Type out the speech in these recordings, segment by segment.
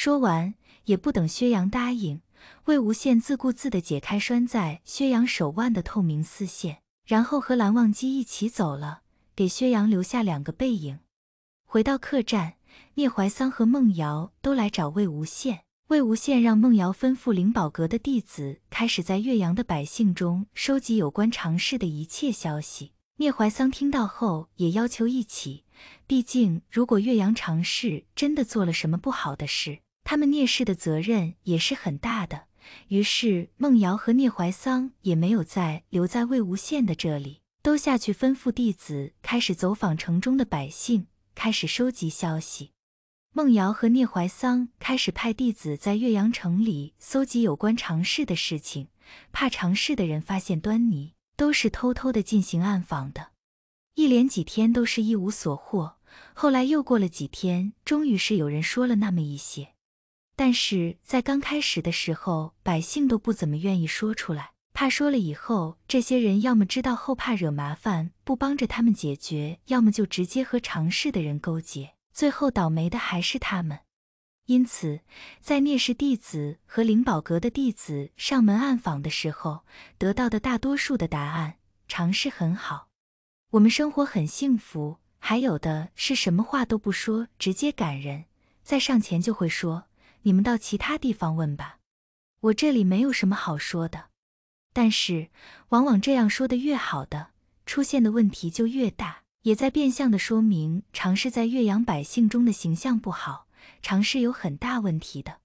说完，也不等薛洋答应，魏无羡自顾自的解开拴在薛洋手腕的透明丝线，然后和蓝忘机一起走了，给薛洋留下两个背影。回到客栈，聂怀桑和孟瑶都来找魏无羡。魏无羡让孟瑶吩咐灵宝阁的弟子开始在岳阳的百姓中收集有关常氏的一切消息。聂怀桑听到后也要求一起，毕竟如果岳阳常氏真的做了什么不好的事。他们聂氏的责任也是很大的，于是孟瑶和聂怀桑也没有再留在魏无羡的这里，都下去吩咐弟子开始走访城中的百姓，开始收集消息。孟瑶和聂怀桑开始派弟子在岳阳城里搜集有关常氏的事情，怕常氏的人发现端倪，都是偷偷的进行暗访的。一连几天都是一无所获，后来又过了几天，终于是有人说了那么一些。但是在刚开始的时候，百姓都不怎么愿意说出来，怕说了以后，这些人要么知道后怕惹麻烦，不帮着他们解决，要么就直接和常氏的人勾结，最后倒霉的还是他们。因此，在聂氏弟子和灵宝阁的弟子上门暗访的时候，得到的大多数的答案，常试很好，我们生活很幸福。还有的是什么话都不说，直接赶人，再上前就会说。你们到其他地方问吧，我这里没有什么好说的。但是，往往这样说的越好的，出现的问题就越大，也在变相的说明常氏在岳阳百姓中的形象不好，常试有很大问题的，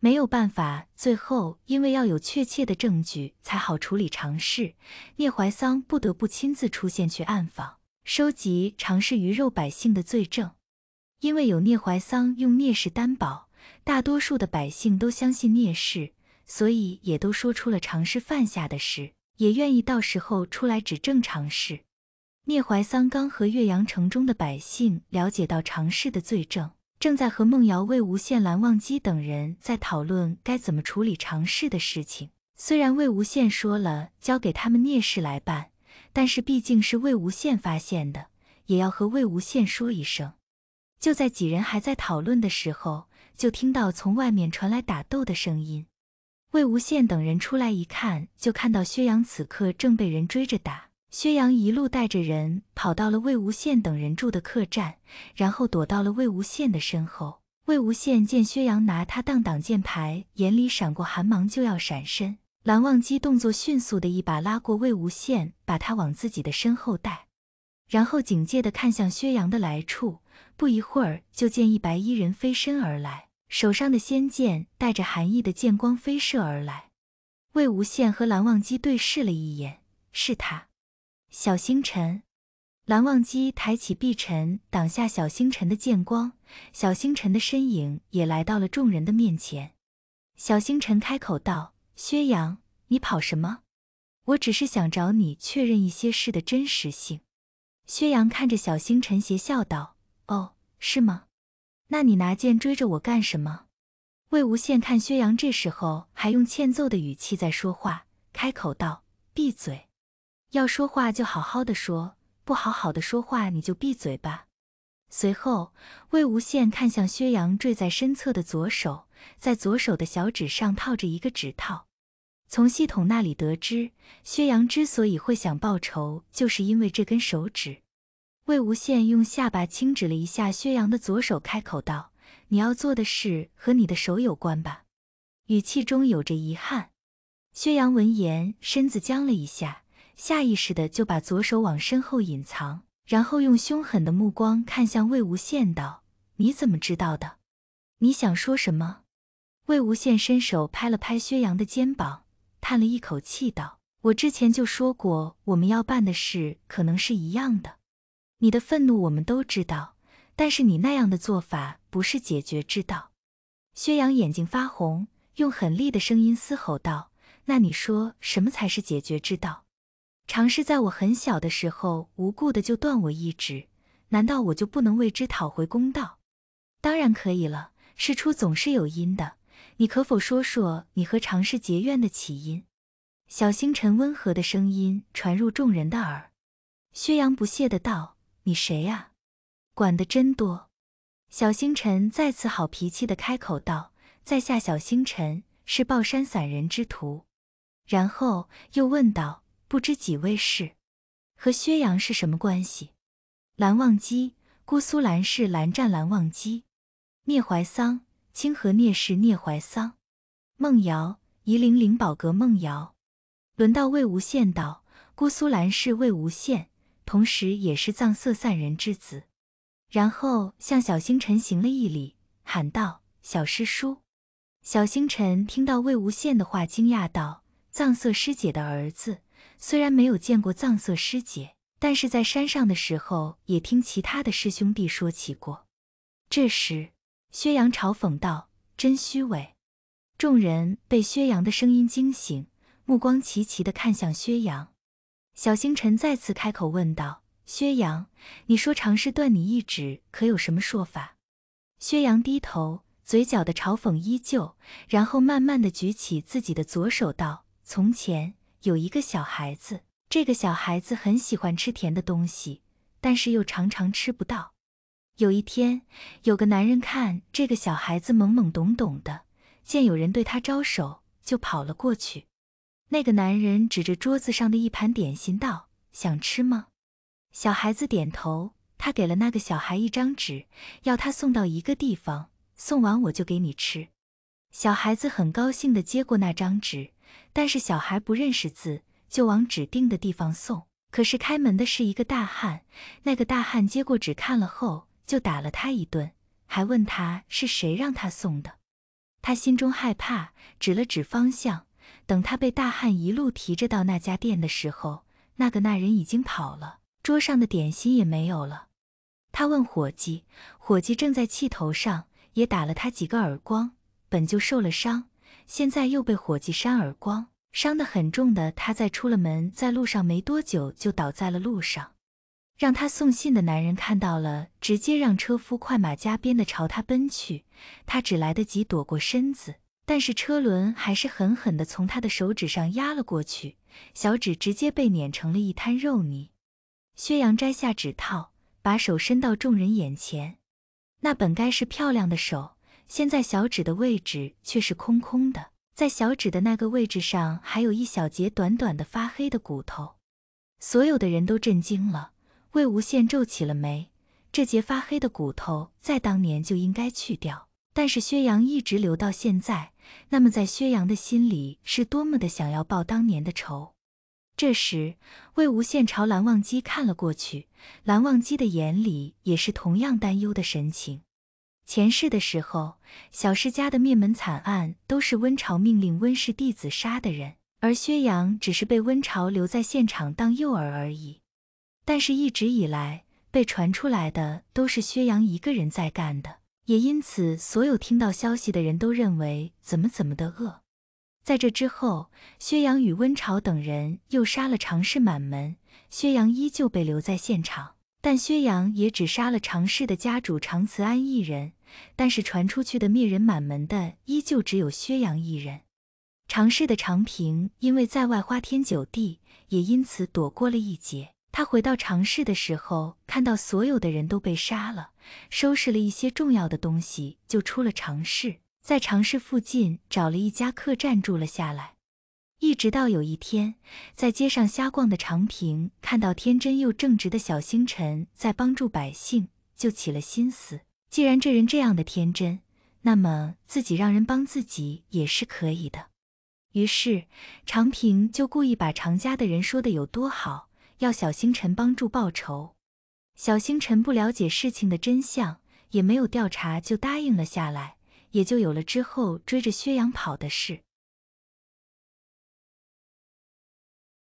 没有办法。最后，因为要有确切的证据才好处理常氏，聂怀桑不得不亲自出现去暗访，收集常氏鱼肉百姓的罪证。因为有聂怀桑用聂氏担保。大多数的百姓都相信聂氏，所以也都说出了常氏犯下的事，也愿意到时候出来指正常氏。聂怀桑刚和岳阳城中的百姓了解到常氏的罪证，正在和孟瑶、魏无羡、蓝忘机等人在讨论该怎么处理常氏的事情。虽然魏无羡说了交给他们聂氏来办，但是毕竟是魏无羡发现的，也要和魏无羡说一声。就在几人还在讨论的时候。就听到从外面传来打斗的声音，魏无羡等人出来一看，就看到薛洋此刻正被人追着打。薛洋一路带着人跑到了魏无羡等人住的客栈，然后躲到了魏无羡的身后。魏无羡见薛洋拿他当挡箭牌，眼里闪过寒芒，就要闪身。蓝忘机动作迅速的一把拉过魏无羡，把他往自己的身后带。然后警戒地看向薛洋的来处，不一会儿就见一白衣人飞身而来，手上的仙剑带着寒意的剑光飞射而来。魏无羡和蓝忘机对视了一眼，是他，小星辰。蓝忘机抬起碧尘，挡下小星辰的剑光，小星辰的身影也来到了众人的面前。小星辰开口道：“薛洋，你跑什么？我只是想找你确认一些事的真实性。”薛洋看着小星辰，邪笑道：“哦，是吗？那你拿剑追着我干什么？”魏无羡看薛洋这时候还用欠揍的语气在说话，开口道：“闭嘴，要说话就好好的说，不好好的说话你就闭嘴吧。”随后，魏无羡看向薛洋坠在身侧的左手，在左手的小指上套着一个指套。从系统那里得知，薛洋之所以会想报仇，就是因为这根手指。魏无羡用下巴轻指了一下薛洋的左手，开口道：“你要做的事和你的手有关吧？”语气中有着遗憾。薛洋闻言，身子僵了一下，下意识的就把左手往身后隐藏，然后用凶狠的目光看向魏无羡道：“你怎么知道的？你想说什么？”魏无羡伸手拍了拍薛洋的肩膀。叹了一口气道：“我之前就说过，我们要办的事可能是一样的。你的愤怒我们都知道，但是你那样的做法不是解决之道。”薛洋眼睛发红，用狠厉的声音嘶吼道：“那你说什么才是解决之道？尝试在我很小的时候无故的就断我一指，难道我就不能为之讨回公道？当然可以了，事出总是有因的。”你可否说说你和常氏结怨的起因？小星辰温和的声音传入众人的耳。薛阳不屑的道：“你谁呀？管的真多。”小星辰再次好脾气的开口道：“在下小星辰，是抱山散人之徒。”然后又问道：“不知几位是？和薛阳是什么关系？”蓝忘机，姑苏蓝氏蓝湛，蓝忘机，聂怀桑。清河聂氏聂怀桑，孟瑶，夷陵灵宝阁孟瑶，轮到魏无羡道：“姑苏蓝氏魏无羡，同时也是藏色散人之子。”然后向小星辰行了一礼，喊道：“小师叔。”小星辰听到魏无羡的话，惊讶道：“藏色师姐的儿子？虽然没有见过藏色师姐，但是在山上的时候也听其他的师兄弟说起过。”这时。薛洋嘲讽道：“真虚伪！”众人被薛洋的声音惊醒，目光齐齐的看向薛洋。小星辰再次开口问道：“薛洋，你说尝试断你一指，可有什么说法？”薛洋低头，嘴角的嘲讽依旧，然后慢慢的举起自己的左手，道：“从前有一个小孩子，这个小孩子很喜欢吃甜的东西，但是又常常吃不到。”有一天，有个男人看这个小孩子懵懵懂懂的，见有人对他招手，就跑了过去。那个男人指着桌子上的一盘点心道：“想吃吗？”小孩子点头。他给了那个小孩一张纸，要他送到一个地方，送完我就给你吃。小孩子很高兴的接过那张纸，但是小孩不认识字，就往指定的地方送。可是开门的是一个大汉，那个大汉接过纸看了后。就打了他一顿，还问他是谁让他送的。他心中害怕，指了指方向。等他被大汉一路提着到那家店的时候，那个那人已经跑了，桌上的点心也没有了。他问伙计，伙计正在气头上，也打了他几个耳光。本就受了伤，现在又被伙计扇耳光，伤得很重的他，在出了门，在路上没多久就倒在了路上。让他送信的男人看到了，直接让车夫快马加鞭地朝他奔去。他只来得及躲过身子，但是车轮还是狠狠地从他的手指上压了过去，小指直接被碾成了一滩肉泥。薛洋摘下指套，把手伸到众人眼前，那本该是漂亮的手，现在小指的位置却是空空的，在小指的那个位置上还有一小节短短的发黑的骨头。所有的人都震惊了。魏无羡皱起了眉，这节发黑的骨头在当年就应该去掉，但是薛洋一直留到现在。那么，在薛洋的心里，是多么的想要报当年的仇。这时，魏无羡朝蓝忘机看了过去，蓝忘机的眼里也是同样担忧的神情。前世的时候，小世家的灭门惨案都是温晁命令温氏弟子杀的人，而薛洋只是被温晁留在现场当诱饵而已。但是，一直以来被传出来的都是薛洋一个人在干的，也因此，所有听到消息的人都认为怎么怎么的恶。在这之后，薛洋与温晁等人又杀了常氏满门，薛洋依旧被留在现场，但薛洋也只杀了常氏的家主常慈安一人，但是传出去的灭人满门的依旧只有薛洋一人。常氏的常平因为在外花天酒地，也因此躲过了一劫。他回到长市的时候，看到所有的人都被杀了，收拾了一些重要的东西，就出了长市，在长市附近找了一家客栈住了下来。一直到有一天，在街上瞎逛的长平看到天真又正直的小星辰在帮助百姓，就起了心思。既然这人这样的天真，那么自己让人帮自己也是可以的。于是，长平就故意把常家的人说的有多好。要小星辰帮助报仇，小星辰不了解事情的真相，也没有调查就答应了下来，也就有了之后追着薛洋跑的事。